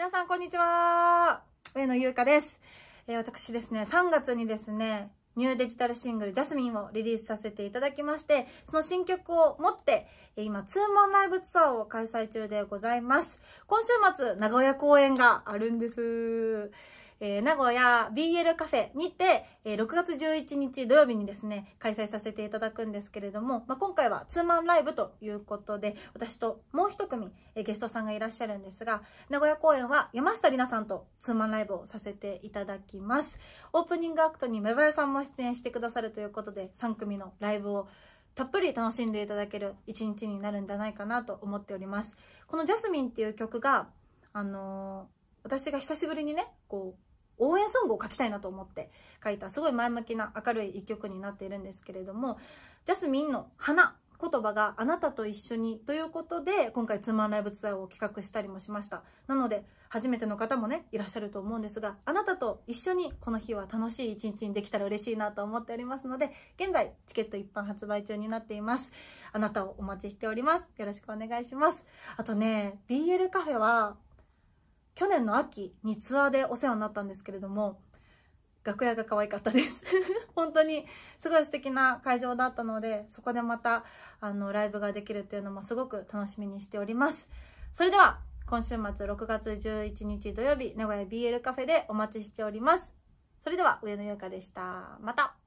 皆さんこんにちは上野優香です、えー、私ですね3月にですねニューデジタルシングル「ジャスミンをリリースさせていただきましてその新曲を持って今ツーマンライブツアーを開催中でございます今週末名古屋公演があるんですえー、名古屋 BL カフェにて、えー、6月11日土曜日にですね、開催させていただくんですけれども、まあ、今回はツーマンライブということで、私ともう一組、えー、ゲストさんがいらっしゃるんですが、名古屋公演は山下里奈さんとツーマンライブをさせていただきます。オープニングアクトにめばやさんも出演してくださるということで、3組のライブをたっぷり楽しんでいただける一日になるんじゃないかなと思っております。このジャスミンっていう曲が、あのー、私が久しぶりにね、こう、応援ソングを書きたいなと思って書いたすごい前向きな明るい一曲になっているんですけれどもジャスミンの「花」言葉があなたと一緒にということで今回ツーマンライブツアーを企画したりもしましたなので初めての方もねいらっしゃると思うんですがあなたと一緒にこの日は楽しい一日にできたら嬉しいなと思っておりますので現在チケット一般発売中になっていますあなたをお待ちしておりますよろしくお願いしますあとね BL カフェは去年の秋にツアーでお世話になったんですけれども楽屋が可愛かったです 本当にすごい素敵な会場だったのでそこでまたあのライブができるっていうのもすごく楽しみにしておりますそれでは今週末6月11日土曜日名古屋 BL カフェでお待ちしておりますそれでは上野優香でしたまた